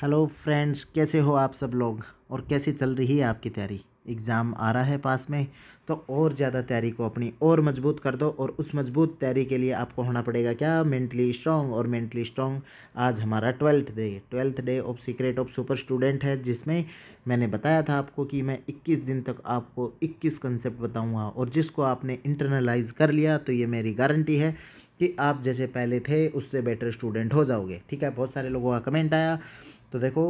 hello friends कैसे हो आप सब लोग और कैसे चल रही है आपकी तैयारी एग्ज़ाम आ रहा है पास में तो और ज़्यादा तैयारी को अपनी और मजबूत कर दो और उस मजबूत तैयारी के लिए आपको होना पड़ेगा क्या मेंटली स्ट्रॉन्ग और मेंटली स्ट्रॉन्ग आज हमारा twelfth day twelfth day of secret of super student है जिसमें मैंने बताया था आपको कि मैं 21 दिन तक आपको 21 कंसेप्ट बताऊंगा और जिसको आपने इंटरनलाइज कर लिया तो ये मेरी गारंटी है कि आप जैसे पहले थे उससे बेटर स्टूडेंट हो जाओगे ठीक है बहुत सारे लोगों का कमेंट आया तो देखो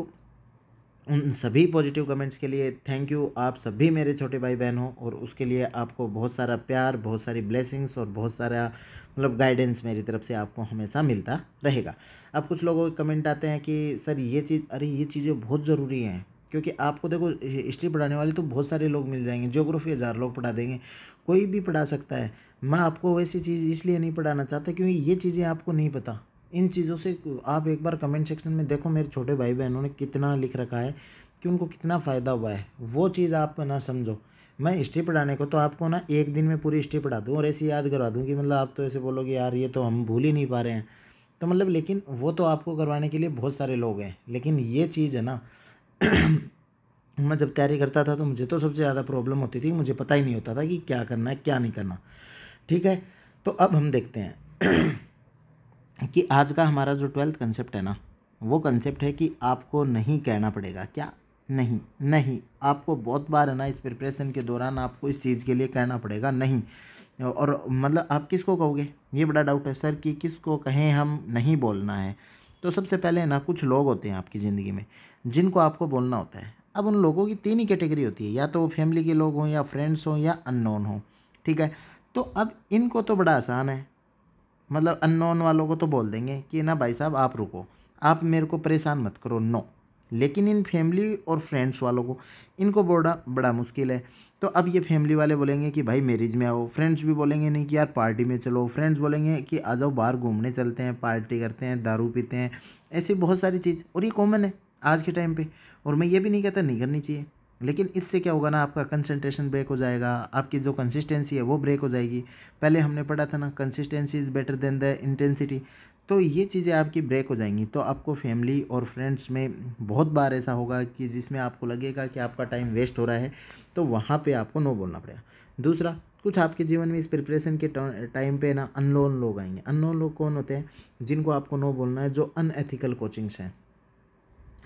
उन सभी पॉजिटिव कमेंट्स के लिए थैंक यू आप सभी मेरे छोटे भाई बहन हो और उसके लिए आपको बहुत सारा प्यार बहुत सारी ब्लेसिंग्स और बहुत सारा मतलब गाइडेंस मेरी तरफ से आपको हमेशा मिलता रहेगा अब कुछ लोगों के कमेंट आते हैं कि सर ये चीज़ अरे ये चीज़ें बहुत ज़रूरी हैं क्योंकि आपको देखो हिस्ट्री पढ़ाने वाले तो बहुत सारे लोग मिल जाएंगे जोग्राफी हज़ार लोग पढ़ा देंगे कोई भी पढ़ा सकता है मैं आपको वैसी चीज़ इसलिए नहीं पढ़ाना चाहता क्योंकि ये चीज़ें आपको नहीं पता इन चीज़ों से आप एक बार कमेंट सेक्शन में देखो मेरे छोटे भाई बहनों ने कितना लिख रखा है कि उनको कितना फ़ायदा हुआ है वो चीज़ आप ना समझो मैं हिस्ट्री पढ़ाने को तो आपको ना एक दिन में पूरी हिस्ट्री पढ़ा दूँ और ऐसे याद करवा दूँ कि मतलब आप तो ऐसे बोलोगे यार ये तो हम भूल ही नहीं पा रहे हैं तो मतलब लेकिन वो तो आपको करवाने के लिए बहुत सारे लोग हैं लेकिन ये चीज़ है ना मैं जब तैयारी करता था तो मुझे तो सबसे ज़्यादा प्रॉब्लम होती थी मुझे पता ही नहीं होता था कि क्या करना है क्या नहीं करना ठीक है तो अब हम देखते हैं कि आज का हमारा जो ट्वेल्थ कंसेप्ट है ना वो कंसेप्ट है कि आपको नहीं कहना पड़ेगा क्या नहीं नहीं आपको बहुत बार है ना इस प्रिपरेशन के दौरान आपको इस चीज़ के लिए कहना पड़ेगा नहीं और मतलब आप किसको कहोगे ये बड़ा डाउट है सर कि किसको कहें हम नहीं बोलना है तो सबसे पहले ना कुछ लोग होते हैं आपकी ज़िंदगी में जिनको आपको बोलना होता है अब उन लोगों की तीन ही कैटेगरी होती है या तो वो फैमिली के लोग हों या फ्रेंड्स हों या अननोन हों ठीक है तो अब इनको तो बड़ा आसान है मतलब अननोन वालों को तो बोल देंगे कि ना भाई साहब आप रुको आप मेरे को परेशान मत करो नो लेकिन इन फैमिली और फ्रेंड्स वालों को इनको बोलना बड़ा मुश्किल है तो अब ये फैमिली वाले बोलेंगे कि भाई मैरिज में आओ फ्रेंड्स भी बोलेंगे नहीं कि यार पार्टी में चलो फ्रेंड्स बोलेंगे कि आ जाओ बाहर घूमने चलते हैं पार्टी करते हैं दारू पीते हैं ऐसी बहुत सारी चीज़ और ये कॉमन है आज के टाइम पे और मैं ये भी नहीं कहता नहीं करनी चाहिए लेकिन इससे क्या होगा ना आपका कंसंट्रेशन ब्रेक हो जाएगा आपकी जो कंसिस्टेंसी है वो ब्रेक हो जाएगी पहले हमने पढ़ा था ना consistency is better than the intensity तो ये चीज़ें आपकी ब्रेक हो जाएंगी तो आपको फैमिली और फ्रेंड्स में बहुत बार ऐसा होगा कि जिसमें आपको लगेगा कि आपका टाइम वेस्ट हो रहा है तो वहाँ पर आपको नो बोलना पड़ेगा दूसरा कुछ आपके जीवन में इस प्रिपरेशन के टाइम पे ना अनलोन लोग आएंगे अनलोन लोग कौन होते हैं जिनको आपको नो बोलना है जो अनएथिकल कोचिंग्स हैं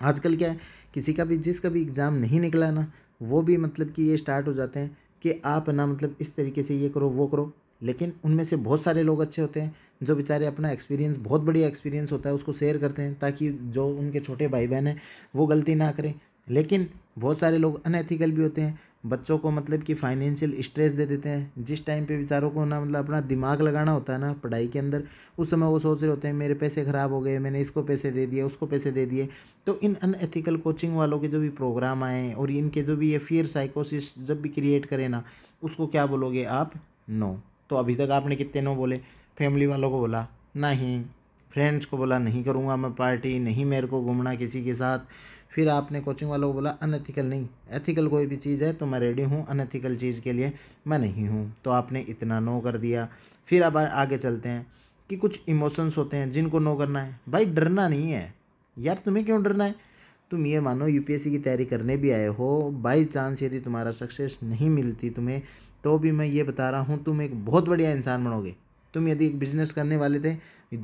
आजकल क्या है किसी का भी जिसका भी एग्ज़ाम नहीं निकला ना वो भी मतलब कि ये स्टार्ट हो जाते हैं कि आप ना मतलब इस तरीके से ये करो वो करो लेकिन उनमें से बहुत सारे लोग अच्छे होते हैं जो बेचारे अपना एक्सपीरियंस बहुत बढ़िया एक्सपीरियंस होता है उसको शेयर करते हैं ताकि जो उनके छोटे भाई बहन हैं वो गलती ना करें लेकिन बहुत सारे लोग अनएथिकल भी होते हैं बच्चों को मतलब कि फाइनेंशियल स्ट्रेस दे देते हैं जिस टाइम पे बेचारों को ना मतलब अपना दिमाग लगाना होता है ना पढ़ाई के अंदर उस समय वो सोच रहे होते हैं मेरे पैसे ख़राब हो गए मैंने इसको पैसे दे दिए उसको पैसे दे दिए तो इन अनएथिकल कोचिंग वालों के जो भी प्रोग्राम आए और इनके जो भी ये फियर साइकोसिस जब भी क्रिएट करें ना उसको क्या बोलोगे आप नो तो अभी तक आपने कितने नो बोले फैमिली वालों को बोला नहीं फ्रेंड्स को बोला नहीं करूँगा मैं पार्टी नहीं मेरे को घूमना किसी के साथ फिर आपने कोचिंग वालों को बोला अनएथिकल नहीं एथिकल कोई भी चीज़ है तो मैं रेडी हूँ अनएथिकल चीज़ के लिए मैं नहीं हूँ तो आपने इतना नो कर दिया फिर आप आगे चलते हैं कि कुछ इमोशंस होते हैं जिनको नो करना है भाई डरना नहीं है यार तुम्हें क्यों डरना है तुम ये मानो यूपीएससी की तैयारी करने भी आए हो बाई चांस यदि तुम्हारा सक्सेस नहीं मिलती तुम्हें तो भी मैं ये बता रहा हूँ तुम एक बहुत बढ़िया इंसान बनोगे तुम यदि एक बिजनेस करने वाले थे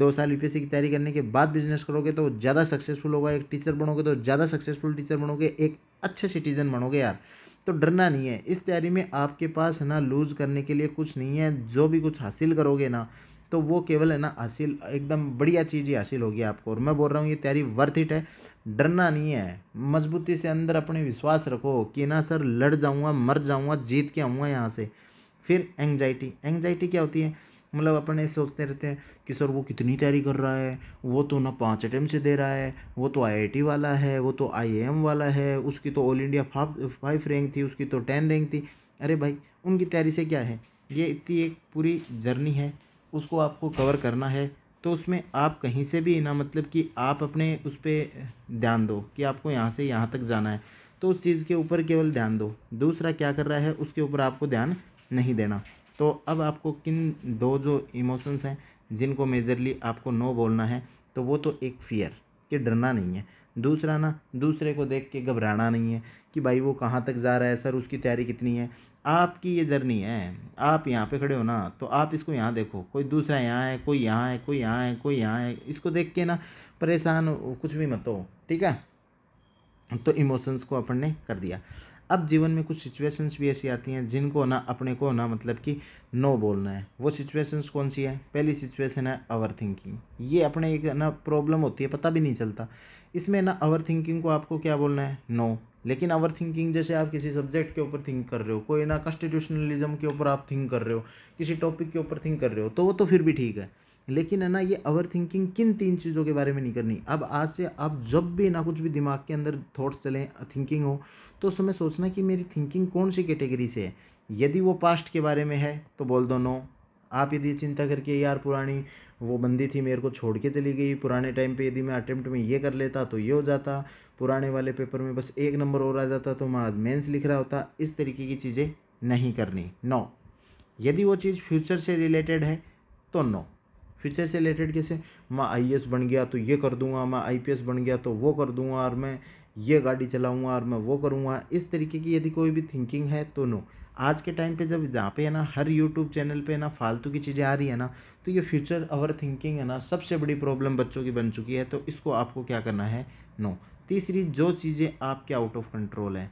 दो साल यू की तैयारी करने के बाद बिजनेस करोगे तो ज़्यादा सक्सेसफुल होगा एक टीचर बनोगे तो ज़्यादा सक्सेसफुल टीचर बनोगे एक अच्छे सिटीजन बनोगे यार तो डरना नहीं है इस तैयारी में आपके पास है ना लूज़ करने के लिए कुछ नहीं है जो भी कुछ हासिल करोगे ना तो वो केवल है ना हासिल एकदम बढ़िया चीज़ ही हासिल होगी आपको और मैं बोल रहा हूँ ये तैयारी वर्थ इट है डरना नहीं है मजबूती से अंदर अपने विश्वास रखो कि ना सर लड़ जाऊँगा मर जाऊँगा जीत के आऊँगा यहाँ से फिर एंगजाइटी एंगजाइटी क्या होती है मतलब अपन ये सोचते रहते हैं कि सर वो कितनी तैयारी कर रहा है वो तो ना पाँच अटैम्प से दे रहा है वो तो आई वाला है वो तो आई वाला है उसकी तो ऑल इंडिया फाइव रैंक थी उसकी तो टेन रैंक थी अरे भाई उनकी तैयारी से क्या है ये इतनी एक पूरी जर्नी है उसको आपको कवर करना है तो उसमें आप कहीं से भी ना मतलब कि आप अपने उस पर ध्यान दो कि आपको यहाँ से यहाँ तक जाना है तो उस चीज़ के ऊपर केवल ध्यान दो दूसरा क्या कर रहा है उसके ऊपर आपको ध्यान नहीं देना तो अब आपको किन दो जो इमोशंस हैं जिनको मेजरली आपको नो बोलना है तो वो तो एक फियर कि डरना नहीं है दूसरा ना दूसरे को देख के घबराना नहीं है कि भाई वो कहाँ तक जा रहा है सर उसकी तैयारी कितनी है आपकी ये जर्नी है आप यहाँ पे खड़े हो ना तो आप इसको यहाँ देखो कोई दूसरा यहाँ है कोई यहाँ है कोई यहाँ है कोई यहाँ है इसको देख के ना परेशान कुछ भी मत हो ठीक है तो इमोशंस को अपन ने कर दिया अब जीवन में कुछ सिचुएशंस भी ऐसी आती हैं जिनको ना अपने को ना मतलब कि नो बोलना है वो सिचुएशंस कौन सी है पहली सिचुएशन है ओवर थिंकिंग ये अपने एक ना प्रॉब्लम होती है पता भी नहीं चलता इसमें ना ओवर थिंकिंग को आपको क्या बोलना है नो लेकिन ओवर थिंकिंग जैसे आप किसी सब्जेक्ट के ऊपर थिंक कर रहे हो कोई ना कॉन्स्टिट्यूशनलिज्म के ऊपर आप थिंक कर रहे हो किसी टॉपिक के ऊपर थिंक कर रहे हो तो वो तो फिर भी ठीक है लेकिन है ना ये ओवर थिंकिंग किन तीन चीज़ों के बारे में नहीं करनी अब आज से आप जब भी ना कुछ भी दिमाग के अंदर थॉट्स चलें थिंकिंग हो तो उस समय सोचना कि मेरी थिंकिंग कौन सी कैटेगरी से है यदि वो पास्ट के बारे में है तो बोल दो नो आप यदि चिंता करके यार पुरानी वो बंदी थी मेरे को छोड़ के चली गई पुराने टाइम पे यदि मैं अटेम्प्ट में ये कर लेता तो ये हो जाता पुराने वाले पेपर में बस एक नंबर और आ जाता तो मैं आज मेंस लिख रहा होता इस तरीके की चीज़ें नहीं करनी नो यदि वो चीज़ फ्यूचर से रिलेटेड है तो नो फ्यूचर से रिलेटेड कैसे मैं आई बन गया तो ये कर दूंगा मैं आई बन गया तो वो कर दूंगा और मैं ये गाड़ी चलाऊंगा और मैं वो करूंगा इस तरीके की यदि कोई भी थिंकिंग है तो नो आज के टाइम पे जब जहाँ पे है ना हर यूट्यूब चैनल पे है ना फालतू की चीज़ें आ रही है ना तो ये फ्यूचर ओवर थिंकिंग है ना सबसे बड़ी प्रॉब्लम बच्चों की बन चुकी है तो इसको आपको क्या करना है नो तीसरी जो चीज़ें आपके आउट ऑफ कंट्रोल हैं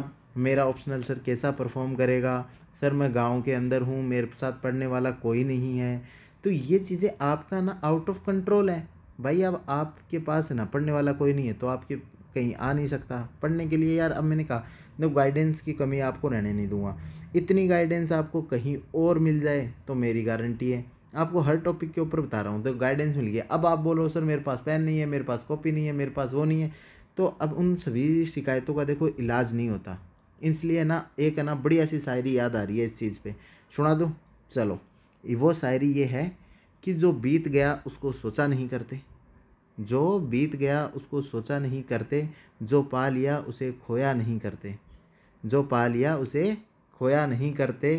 अब मेरा ऑप्शनल सर कैसा परफॉर्म करेगा सर मैं गांव के अंदर हूँ मेरे साथ पढ़ने वाला कोई नहीं है तो ये चीज़ें आपका ना आउट ऑफ कंट्रोल है भाई अब आपके पास ना पढ़ने वाला कोई नहीं है तो आपके कहीं आ नहीं सकता पढ़ने के लिए यार अब मैंने कहा देखो गाइडेंस की कमी आपको रहने नहीं दूंगा इतनी गाइडेंस आपको कहीं और मिल जाए तो मेरी गारंटी है आपको हर टॉपिक के ऊपर बता रहा हूँ तो गाइडेंस मिल गया अब आप बोलो सर मेरे पास पेन नहीं है मेरे पास कॉपी नहीं है मेरे पास वो नहीं है तो अब उन सभी शिकायतों का देखो इलाज नहीं होता इसलिए ना एक है ना बड़ी ऐसी शायरी याद आ रही है इस चीज़ पे सुना दो चलो वो शायरी ये है कि जो बीत गया उसको सोचा नहीं करते जो बीत गया उसको सोचा नहीं करते जो पा लिया उसे खोया नहीं करते जो पा लिया उसे खोया नहीं करते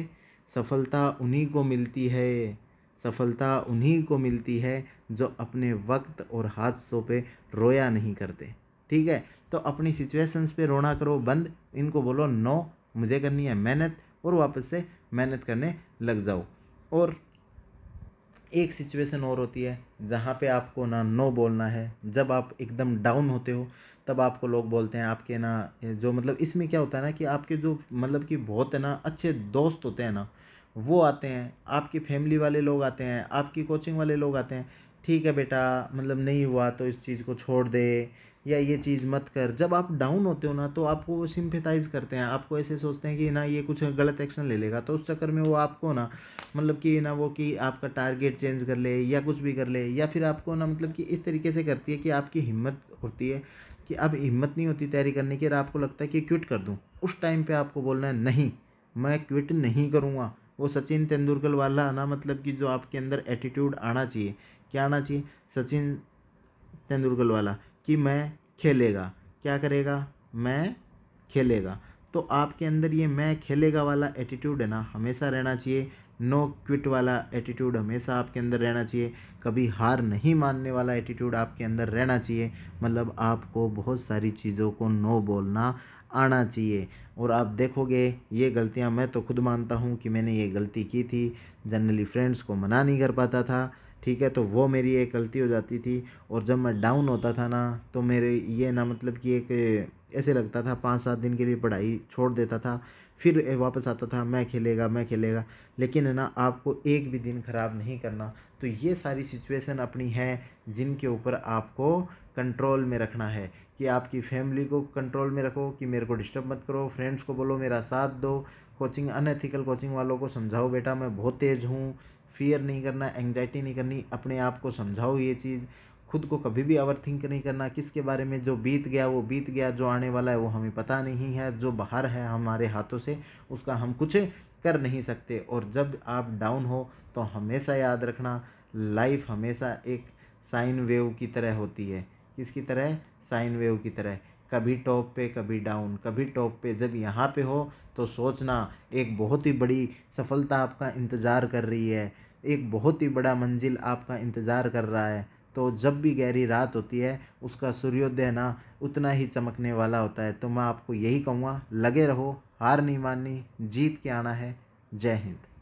सफलता उन्हीं को मिलती है सफलता उन्हीं को मिलती है जो अपने वक्त और हादसों पे रोया नहीं करते ठीक है तो अपनी सिचुएशंस पे रोना करो बंद इनको बोलो नो मुझे करनी है मेहनत और वापस से मेहनत करने लग जाओ और एक सिचुएशन और होती है जहाँ पे आपको ना नो बोलना है जब आप एकदम डाउन होते हो तब आपको लोग बोलते हैं आपके ना जो मतलब इसमें क्या होता है ना कि आपके जो मतलब कि बहुत है ना अच्छे दोस्त होते हैं ना वो आते हैं आपकी फैमिली वाले लोग आते हैं आपकी कोचिंग वाले लोग आते हैं ठीक है बेटा मतलब नहीं हुआ तो इस चीज़ को छोड़ दे या ये चीज़ मत कर जब आप डाउन होते हो ना तो आपको वो सिम्पेथाइज़ करते हैं आपको ऐसे सोचते हैं कि ना ये कुछ गलत एक्शन ले लेगा तो उस चक्कर में वो आपको ना मतलब कि ना वो कि आपका टारगेट चेंज कर ले या कुछ भी कर ले या फिर आपको ना मतलब कि इस तरीके से करती है कि आपकी हिम्मत होती है कि अब हिम्मत नहीं होती तैयारी करने की और आपको लगता है कि क्विट कर दूँ उस टाइम पर आपको बोलना है नहीं मैं क्विट नहीं करूँगा वो सचिन तेंदुलकर वाला आना मतलब कि जो आपके अंदर एटीट्यूड आना चाहिए क्या आना चाहिए सचिन तेंदुलकर वाला कि मैं खेलेगा क्या करेगा मैं खेलेगा तो आपके अंदर ये मैं खेलेगा वाला एटीट्यूड है ना हमेशा रहना चाहिए नो क्विट वाला एटीट्यूड हमेशा आपके अंदर रहना चाहिए कभी हार नहीं मानने वाला एटीट्यूड आपके अंदर रहना चाहिए मतलब आपको बहुत सारी चीज़ों को नो बोलना आना चाहिए और आप देखोगे ये गलतियाँ मैं तो खुद मानता हूँ कि मैंने ये गलती की थी जनरली फ्रेंड्स को मना नहीं कर पाता था ठीक है तो वो मेरी एक गलती हो जाती थी और जब मैं डाउन होता था ना तो मेरे ये ना मतलब कि एक ऐसे लगता था पाँच सात दिन के लिए पढ़ाई छोड़ देता था फिर वापस आता था मैं खेलेगा मैं खेलेगा लेकिन है ना आपको एक भी दिन ख़राब नहीं करना तो ये सारी सिचुएशन अपनी हैं जिनके ऊपर आपको कंट्रोल में रखना है कि आपकी फैमिली को कंट्रोल में रखो कि मेरे को डिस्टर्ब मत करो फ्रेंड्स को बोलो मेरा साथ दो कोचिंग अनएथिकल कोचिंग वालों को समझाओ बेटा मैं बहुत तेज़ हूँ फियर नहीं करना एंगजाइटी नहीं करनी अपने आप को समझाओ ये चीज़ खुद को कभी भी ओवर थिंक नहीं करना किसके बारे में जो बीत गया वो बीत गया जो आने वाला है वो हमें पता नहीं है जो बाहर है हमारे हाथों से उसका हम कुछ कर नहीं सकते और जब आप डाउन हो तो हमेशा याद रखना लाइफ हमेशा एक साइन वेव की तरह होती है किसकी तरह साइन वेव की तरह कभी टॉप पे कभी डाउन कभी टॉप पे जब यहाँ पे हो तो सोचना एक बहुत ही बड़ी सफलता आपका इंतज़ार कर रही है एक बहुत ही बड़ा मंजिल आपका इंतज़ार कर रहा है तो जब भी गहरी रात होती है उसका सूर्योदय ना उतना ही चमकने वाला होता है तो मैं आपको यही कहूँगा लगे रहो हार नहीं माननी जीत के आना है जय हिंद